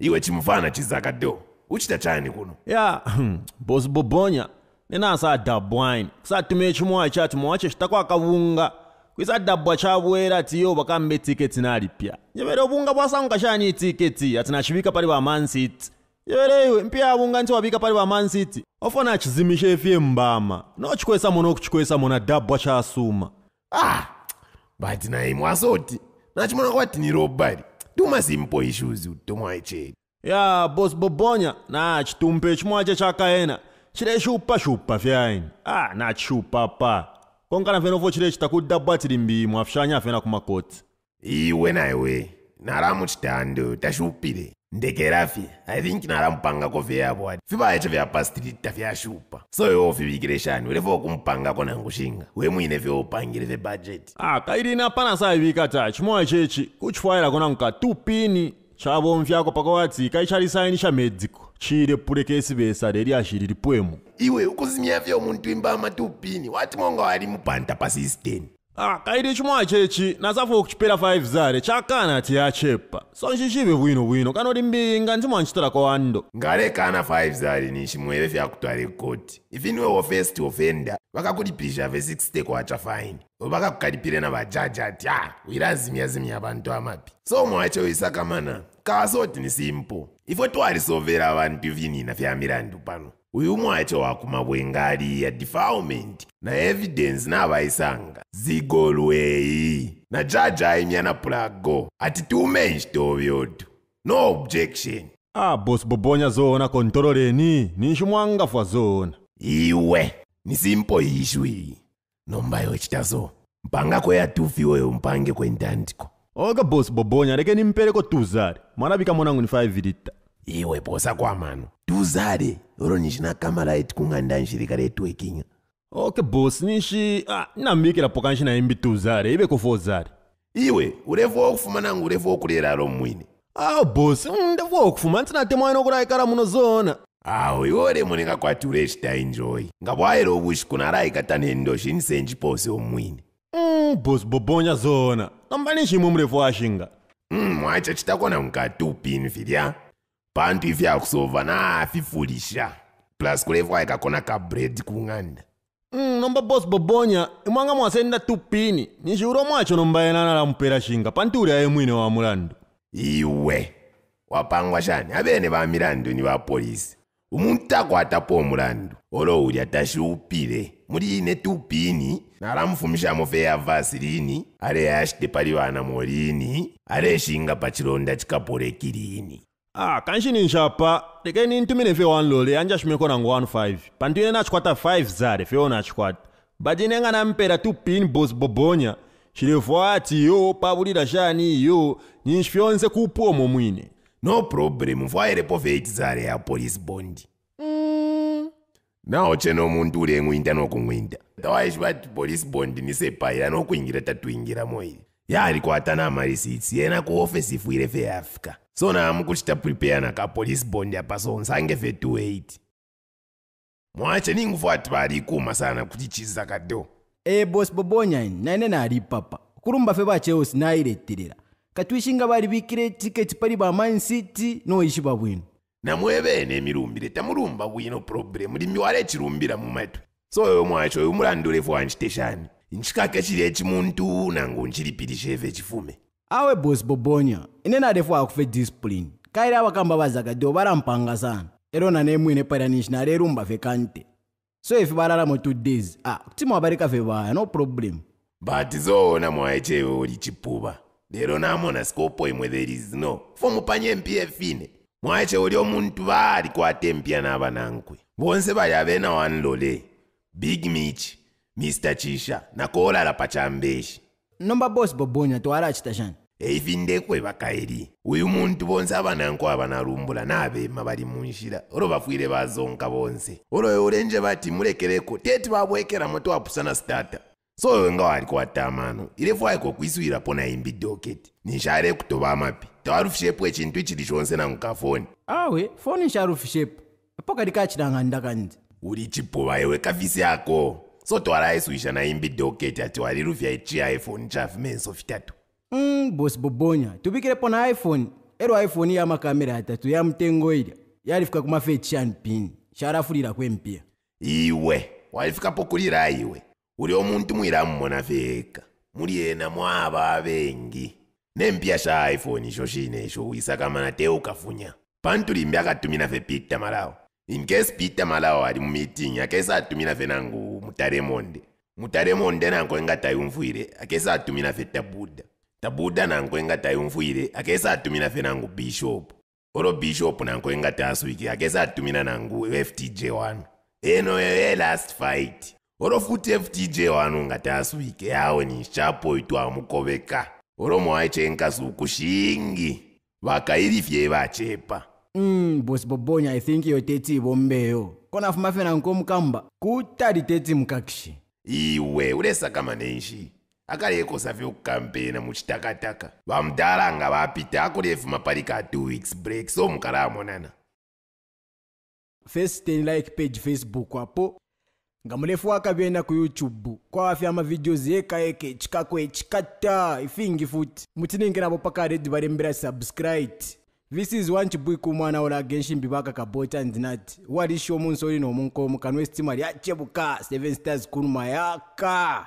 iwe chimufana chizaka do uchita chani kuno ya hmm, bosibobonya nenasa adhabwaini kusatumie chimuwa chati muwacho chitakwakavunga kuisa dhabwa chavwera tiyo vakambe tiketi naripya nyevere vunga vwasanguka chani tiketi hatina chivika pari vamansiti nyevere iwe mpiya avunga ndi wavika pari vamansiti ofona achizimi chefye mbama nochikwesa mona kuchikwesa mona dhabwa chasuma ah bati naimwasoti nachimona kwatini robari tuma simpo ishuzi utumwai chete ya bosbobonya na chitumpe chimwache chakaena chire xupa xupa fyaini a ah, na chupa pa kongana fenofo chire chitakuda bwatilimbimwa fshanya fena kumakotsi iwe naiwe naramu chitando taxupile ndeke rafi haithinki nara mupanga kovheyavoadi fivaaita veapastrita veashupa so iwo fivikire shanu urefoo kumupanga konangushinga uye muine veupangiri vebhajeti akairina ah, panasaivika ta chimowa chechi kuchwaira konanguka tupini chavomfyako pakawatsika icharisaini chamedziko chiri purekesi vesa reriyazhiriripwemo iwe ukuzimiya veo muntwimba amatupini wati mwaunga wari mubhanta pasisteni akaite ah, chimwa chechi nasafuwo kuchipera 5 zare chakana tiyachepa so nchichive bwino bwino kanoti mbinga ndimwa nchitora kwawando ngarekana 5 zare nichimwere vyakutware koti ifiniwe wafest ofender vakakulipisha ve60 kwacha faini vakakukaripire navajaji ati ah wirazimiyazimiya vantu amapi so umwe wacho uisakamana kawasoti ni simpo ifo twarisovera vantu vinina vyamirandu pano uyu mwacho wakumabwengali ya defilement na evidence na vaisanga zigolwei na jaji aimyana pulago ati tiumenjitovyoto no objection ah bosi bobonya zoona kontololeni ninshimwanga fa zoona iwe nisimpo ishwi nomba yochita zo mpanga kweya tufiweyo mpange kwendandiko oka bosi bobonya reke nimpereko tuzare mwanavika mwanangu ni 5 lita iwe posa kwa mano tuzare ro ndichina kamalaiti kunga ndanjirika retwekinga ok bosi nishi ndinamikira ah, poka nchina imbituzare ive kufozare iwe urefuwo kufumana ngu urefuwo kurera ro mwine aw bosi ndefuwo kufuma ndisina ah, temwaino kuraikara munozoona aw ah, iwe ure munenga kwati ure chitainjoi ngapwaire uvushi kuna raika tanendozhinisenji pose womwine mm, bosi bobonya zoona nambanishimwe murefu washinga mm, mwacha mm, chitakona mukati upinvilya pantu ife na naafifulisha plus kulevwa ikakona bread kung'anda Mm, nomba bos bobonya imwanga mwasenda tupini nixuro mwacho nombayenana shinga pantu panturi aye mwine wa mulandu iwe wapangwa xani abene ba milandu ni va polisi olo akwatapo omulandu olowulya muli ine tupini nala mufumixamo feya vasilini ale yaxitepaliwana molini ale xinga pa xilonda cikapolekilini ah kanxini nxapa rekeni ni tumile feone loli a nja ximeko na ngowone five pantuine na xikwata five zare feone a xikwata bati ine nga na mpera two pin bos bobonya xilefoati yo pavulira xani yo ninxi feonise kupo mo mwine no problem mfo ayire po feit zare ya police bond mm. nawo cheno muntu ulie ng'winda nokun'winda dawaixivati police bond ni se payira nokuingira ta tuingira moyi yaari kuatana amarisits yena kuofisi ifuire feafrica so namu kuti tapripeya naka police bond yapasonsange fe28 mwacha ningufu ati vari ikumasana kuti chizakado e bos bobonyan naine nari ipapa kurumba fe vachels naairetirera katwishinga vari vikire tiketi pari vamansiti noishiva bwino namwevene mirumbire tamurumba wino problemu rimiwarechirumbira mumatwe so yo mwacho yomurandurefu wanchiteshani nchikake chirie chimundu nangu nchiri pirisheve chifume awe bos bobonya ine nadefu akufe discipline kaira vakamba vazakadio varampanga sana erona nemwine paranishina rerumba vekante so ife vararamo two days a ah, kuti mwavarika vevaya no problem but zoona mwai chaivo uri chipuva dero namona skopo imwe there is no fomu panyempi yefine mwai cheuriwo muntu vaari kuatempia navanankwe vonse vari ave na one lolei big mich mr chisha nakoorara pachambeshi nomba bosi bobonya toara achita shani eivi ndekwe vakaeri uyu muntu vonse ava nanko ava narumbura naavema vari munjira oro vafuire vazonga vonse oroyourenje vati murekereko teti vavoekera moto wapusana sitata soyonga wari kuwatamano irefu aikokuisuira pona imbi doketi nishare kutovamapi tavarufishepu wechintu chiri chonse nakukafoni awe foni nsharufishepu pokadikachirangandakanzi uri chipuvaye wekafisi akoo sotwala ayisowisha na imbi oketi ati wali luvya eci iphone chafume fitatu mm, bosi bobonya tupikire pona iphone ero iphone yamakamera atatu yamutengo ilya yalifika kumafechi champini charafulira kwempiya iwe walifikapo kulira iwe uli omuntu mwilamumona feka muli ena mwaba abengi nempia sha iphone isho shine sho wisaka mana teukafunya pantu limbi akatumina fe pita malawo inkesi peter malawari mumiting akesi atumira venangu mutaremonde mutaremonde nanko ingatai umvuire akesi atumira vetabuda tabuda nanko ingatai umvuire akesi atumira venangu bishop oro bishop nanko ingati asuiki akesi atumira nangu ftj 1 eno yoye eh, last fight oro futi ftj 1 ungati asuike yawe nishapoitu amukoveka oro mowaichenkasuku shingi vakairivyei vachepa Mm, bosibobonya i think yo 30 bombeyo kona fumafena nkomukamba ku 30 mukakishi iwe ule sakama nenshi akareko save kukampena muchitakataka vamudhara anga vapita akurefuma parika 2 weeks break so mukaramonana first 10 like page facebook apo ngamulefu wakavyoenda kuyoutube kwavafya mavideos yeka yeke chikako echikata ifingi futi mutinenge navo pakaredi varembera subscribe this is wanchibwika umwana ola genshimbi bakakabota ndinati walisha omunsi oli nomunkomo kanwa esitima lyachebuka seven stars kuluma yaka